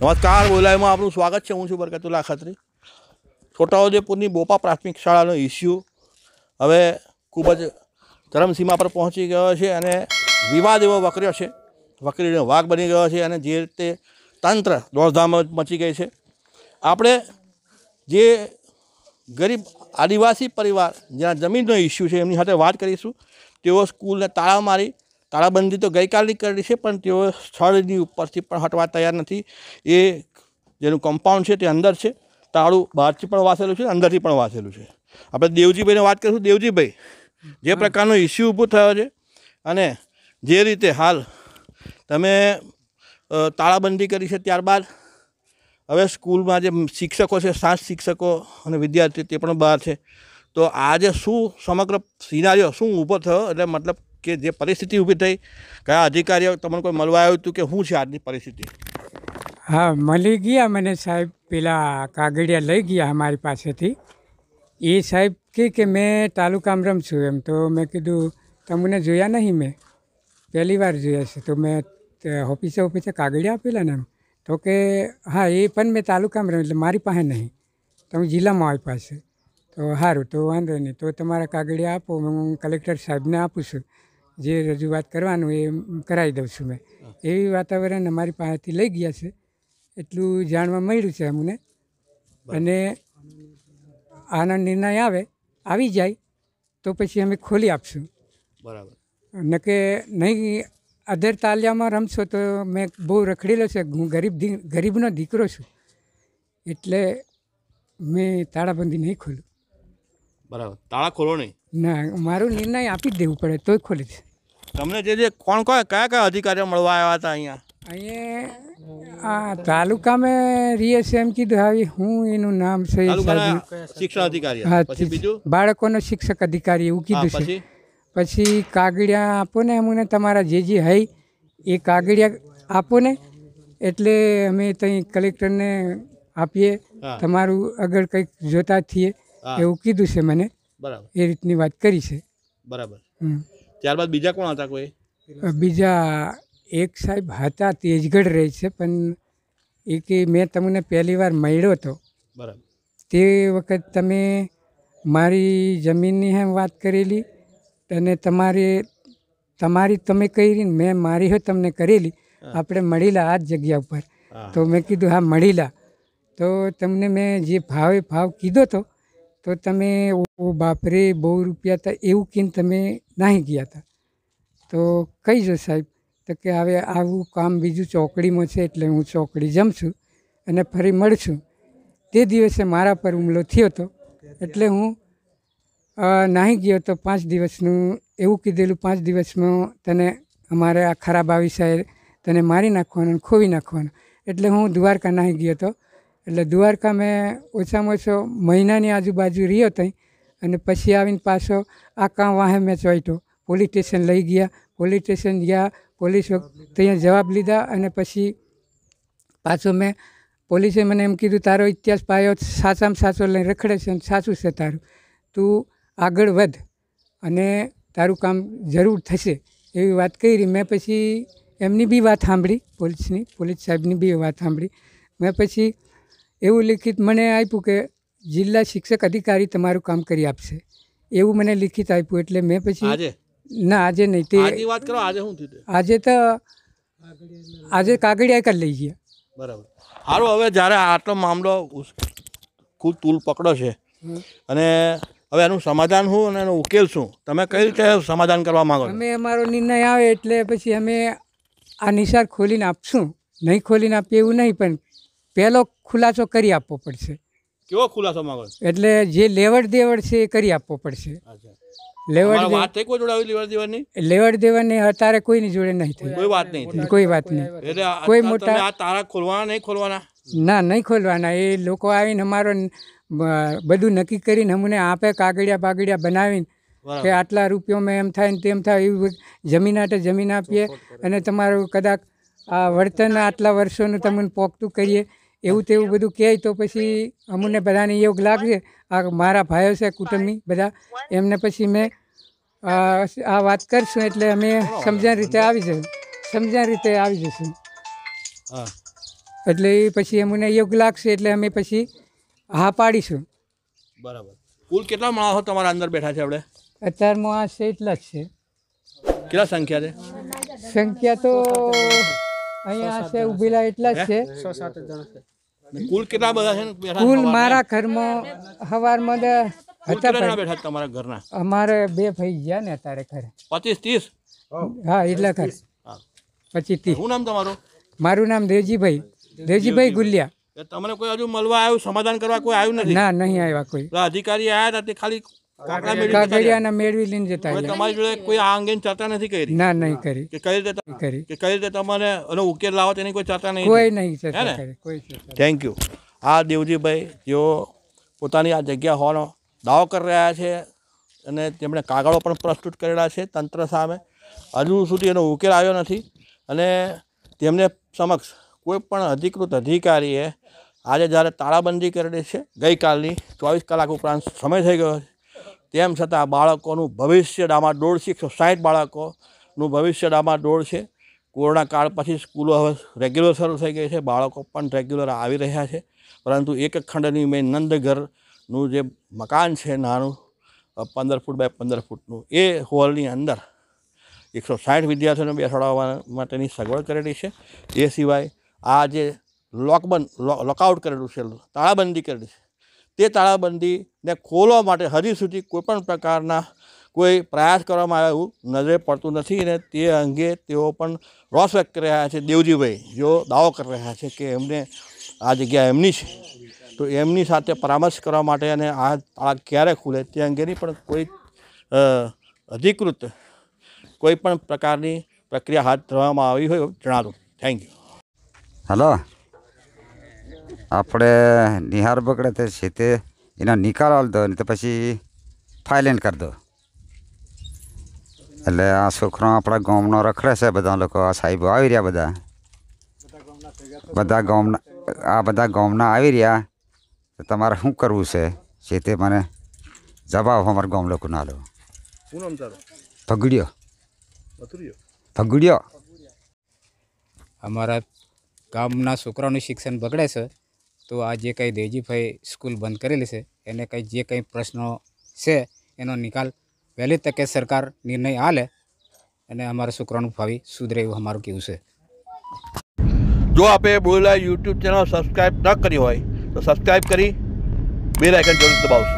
નમસ્કાર બોલાયમાં આપનું સ્વાગત છે હું છું બરકતુલ્લા ખત્રી છોટાઉદેપુરની બોપા પ્રાથમિક શાળાનો ઇસ્યુ હવે ખૂબ જ ધરમસીમા પર પહોંચી ગયો છે અને વિવાદ એવો વકર્યો છે વકરીનો વાઘ બની ગયો છે અને જે રીતે તંત્ર દોડધામ મચી ગઈ છે આપણે જે ગરીબ આદિવાસી પરિવાર જ્યાં જમીનનો ઇસ્યુ છે એમની સાથે વાત કરીશું તેઓ સ્કૂલને તાળા મારી તાળાબંધી તો ગઈકાલની કરી છે પણ તેઓ સ્થળની ઉપરથી પણ હટવા તૈયાર નથી એ જેનું કમ્પાઉન્ડ છે તે અંદર છે તાળું બહારથી પણ વાસેલું છે અંદરથી પણ વાસેલું છે આપણે દેવજીભાઈને વાત કરીશું દેવજીભાઈ જે પ્રકારનો ઇસ્યુ ઊભો થયો છે અને જે રીતે હાલ તમે તાળાબંધી કરી છે ત્યારબાદ હવે સ્કૂલમાં જે શિક્ષકો છે સાત શિક્ષકો અને વિદ્યાર્થીઓ તે પણ બહાર છે તો આજે શું સમગ્ર સિનારીઓ શું ઊભો થયો એટલે મતલબ કે જે પરિસ્થિતિ ઊભી થઈ કયા અધિકારીઓ તમને કોઈ મળવા આવ્યું હતું કે શું છે આજની પરિસ્થિતિ હા મળી ગયા મને સાહેબ પેલા કાગડિયા લઈ ગયા અમારી પાસેથી એ સાહેબ કે કે મેં તાલુકામાં રમશું એમ તો મેં કીધું તમને જોયા નહીં મેં પહેલી વાર જોયા છે તો મેં ઓફિસે ઓફિસે કાગળિયા આપેલા ને એમ તો કે હા એ પણ મેં તાલુકામરમ એટલે મારી પાસે નહીં તમે જિલ્લામાં આપ્યા પાસે તો સારું તો વાંધો નહીં તો તમારા કાગળિયા આપો હું કલેક્ટર સાહેબને આપું છું જે રજૂઆત કરવાનું એ કરાવી દઉં છું મેં એવી વાતાવરણ અમારી પાસેથી લઈ ગયા છે એટલું જાણવા મળ્યું છે અમને અને આનો નિર્ણય આવે આવી જાય તો પછી અમે ખોલી આપશું બરાબર ન કે નહીં અધર તાલિયામાં રમશો તો મેં બહુ રખડેલો છે હું ગરીબ ગરીબનો દીકરો છું એટલે મેં તાળાબંધી નહીં ખોલું બરાબર તાળા ખોલો નહીં ના મારો નિર્ણય આપી દેવું પડે તોય ખોલીશ તમને જે જે કોણ કોણ કયા કયા અધિકારીઓ મળવા આવ્યા હતા અહીંયા અહીંયા આ તાલુકામાં રીએ છે એમ કીધું આવી હું એનું નામ છે શિક્ષણ અધિકારી હા બાળકોનો શિક્ષક અધિકારી એવું કીધું છે પછી કાગડિયા આપો ને અમને તમારા જે જે હઈ એ કાગળિયા આપો ને એટલે અમે ત્યાં કલેક્ટરને આપીએ તમારું આગળ કંઈક જોતા થઈએ એવું કીધું છે મને બરાબર એ રીતની વાત કરી છે બરાબર હમ ત્યારબાદ બીજા કોણ હતા કોઈ બીજા એક સાહેબ હતા તેજગઢ રહે છે પણ એ કે મેં તમને પહેલી વાર મળ્યો હતો બરાબર તે વખત તમે મારી જમીનની એમ વાત કરેલી અને તમારે તમારી તમે કરી મેં મારી હોય તમને કરેલી આપણે મળેલા આ જ જગ્યા ઉપર તો મેં કીધું હા મળેલા તો તમને મેં જે ભાવે ભાવ કીધો હતો તો તમે ઓ બાપરે બહુ રૂપિયા હતા એવું કહીને તમે નાહી ગયા હતા તો કહી જો સાહેબ તો કે હવે આવું કામ બીજું ચોકડીમાં છે એટલે હું ચોકડી જમશું અને ફરી મળશું તે દિવસે મારા પર હુમલો થયો હતો એટલે હું નાહી ગયો તો પાંચ દિવસનું એવું કીધેલું પાંચ દિવસમાં તને અમારે આ ખરાબ આવી સાહેબ તને મારી નાખવાનું ખોવી નાખવાનું એટલે હું દ્વારકા નાહી ગયો હતો એટલે દ્વારકા મેં ઓછામાં ઓછો મહિનાની આજુબાજુ રહ્યો ત્યાં અને પછી આવીને પાછો આ આખા વાહે મેં ચોટ્યો પોલીસ સ્ટેશન લઈ ગયા પોલીસ સ્ટેશન ગયા પોલીસ ત્યાં જવાબ લીધા અને પછી પાછો મેં પોલીસે મને એમ કીધું તારો ઇતિહાસ પાયો સાચામાં સાચો લઈને રખડે છે અને સાચું છે તારું તું આગળ વધ અને તારું કામ જરૂર થશે એવી વાત કરી મેં પછી એમની બી વાત સાંભળી પોલીસની પોલીસ સાહેબની બી વાત સાંભળી મેં પછી એવું લિખિત મને આપ્યું કે જિલ્લા શિક્ષક અધિકારી તમારું કામ કરી આપશે એવું મને લિખિત આપ્યું એટલે મેં પછી ના આજે નહીં તે વાત કરો આજે શું થયું આજે તો આજે કાગળિયા કરી લઈ ગયા બરાબર સારું હવે જ્યારે આટલો મામલો ખૂબ તૂલ પકડો છે અને હવે એનું સમાધાન શું અને એનો ઉકેલ શું તમે કઈ રીતે સમાધાન કરવા માંગો અમે અમારો નિર્ણય આવે એટલે પછી અમે આ નિશાળ ખોલીને આપશું નહીં ખોલીને આપીએ એવું નહીં પણ પહેલો ખુલાસો કરી આપવો પડશે કેવો ખુલાસો માંગો એટલે જે લેવડ દેવડ છે એ કરી આપવો પડશે લેવડ વાત થઈ અત્યારે કોઈની જોડે નહીં થઈ કોઈ વાત નહીં કોઈ વાત નહીં કોઈ મોટા તારા ખોલવાના નહીં ખોલવાના ના નહીં ખોલવાના એ લોકો આવીને અમારો બધું નક્કી કરીને અમને આપે કાગડિયા બાગડિયા બનાવીને કે આટલા રૂપિયો મેં એમ થાય ને તેમ થાય એવી જમીન આટે જમીન આપીએ અને તમારું કદાચ આ વર્તન આટલા વર્ષોનું તમને પોખતું કરીએ એવું તેવું બધું કહે તો પછી અમને બધાને યોગ લાગશે આ મારા ભાઈઓ છે કુટુંબની બધા એમને પછી મેં આ વાત કરીશું એટલે અમે સમજણ રીતે આવી જશું સમજણ રીતે આવી જશું એટલે પછી અમને યોગ લાગશે એટલે અમે પછી હા પાડીશું બરાબર કુલ કેટલા માણસો તમારા અંદર બેઠા છે આપણે અત્યારમાં આ છે એટલા જ છે કેટલા સંખ્યા છે સંખ્યા તો અહીંયા છે ઉભેલા એટલા જ છે કુલ કેટલા બધા છે કુલ મારા ઘરમાં હવારમાં હતા બેઠા તમારા ઘરના અમારે બે ભાઈ ગયા ને અત્યારે ઘરે પચીસ ત્રીસ હા એટલા ખરે પચીસ ત્રીસ શું નામ તમારું મારું નામ દેવજીભાઈ દેવજીભાઈ ગુલિયા તમને કોઈ હજુ મળવા આવ્યું સમાધાન કરવા કોઈ આવ્યું નથી ના નહીં આવ્યા કોઈ અધિકારી આવ્યા હતા તે ખાલી કાગળિયાના મેળવી લઈને જતા તમારી જોડે કોઈ આ અંગેની ચર્ચા નથી કરી ના નહીં કરી કે કઈ રીતે કરી કે કઈ રીતે તમારે એનો ઉકેલ લાવો તેની કોઈ ચર્ચા નહીં કોઈ નહીં ચર્ચા થેન્ક યુ આ દેવજીભાઈ જેઓ પોતાની આ જગ્યા હોવાનો દાવો કરી રહ્યા છે અને તેમણે કાગળો પણ પ્રસ્તુત કરેલા છે તંત્ર સામે હજુ સુધી એનો ઉકેલ આવ્યો નથી અને તેમને સમક્ષ કોઈ પણ અધિકૃત અધિકારીએ આજે જ્યારે તાળાબંધી કરેલી છે ગઈકાલની ચોવીસ કલાક ઉપરાંત સમય થઈ ગયો છે તેમ છતાં બાળકોનું ભવિષ્ય ડામાડોળ છે એકસો સાઠ બાળકોનું ભવિષ્ય ડામાડોળ છે કોરોના કાળ પછી સ્કૂલો હવે રેગ્યુલર શરૂ થઈ ગઈ છે બાળકો પણ રેગ્યુલર આવી રહ્યા છે પરંતુ એક ખંડની મેં નંદઘરનું જે મકાન છે નાનું પંદર ફૂટ બાય પંદર ફૂટનું એ હોલની અંદર એકસો સાઠ વિદ્યાર્થીઓને બેસાડવા માટેની સગવડ કરેલી છે એ સિવાય આ જે લોકબંધ લોકઆઉટ કરેલું છે તાળાબંધી કરેલી છે તે તાળાબંધીને ખોલવા માટે હજી સુધી કોઈપણ પ્રકારના કોઈ પ્રયાસ કરવામાં આવ્યો એવું નજરે પડતું નથી અને તે અંગે તેઓ પણ રોષ વ્યક્ત કરી રહ્યા છે દેવજીભાઈ જેઓ દાવો કરી રહ્યા છે કે એમને આ જગ્યા એમની છે તો એમની સાથે પરામર્શ કરવા માટે અને આ તાળા ક્યારે ખુલે તે અંગેની પણ કોઈ અધિકૃત કોઈ પણ પ્રકારની પ્રક્રિયા હાથ ધરવામાં આવી હોય જણાતું થેન્ક યુ હલો આપણે નિહાર બગડે તે છે તે એના નિકાલ આલ દો નહીં તો પછી ફાઇલેન્ડ કરી દો એટલે આ છોકરો આપણા ગામનો રખડે છે બધા લોકો આ સાહેબો આવી રહ્યા બધા બધા ગામના આ બધા ગામના આવી રહ્યા તો તમારે શું કરવું છે છે તે મને જવાબ અમારા ગામ લોકો ના લો શું નામ તારું અમારા ગામના છોકરાઓનું શિક્ષણ બગડે છે તો આ જે કંઈ દેજીભાઈ સ્કૂલ બંધ કરેલી છે એને કંઈ જે કંઈ પ્રશ્નો છે એનો નિકાલ વહેલી તકે સરકાર નિર્ણય આલે અને અમારા છોકરાનું ભાવિ સુધરે એવું અમારું કેવું છે જો આપે બોલેલા યુટ્યુબ ચેનલ સબસ્ક્રાઈબ ન કરી હોય તો સબસ્ક્રાઈબ કરી બે આઇકન જરૂર દબાવશો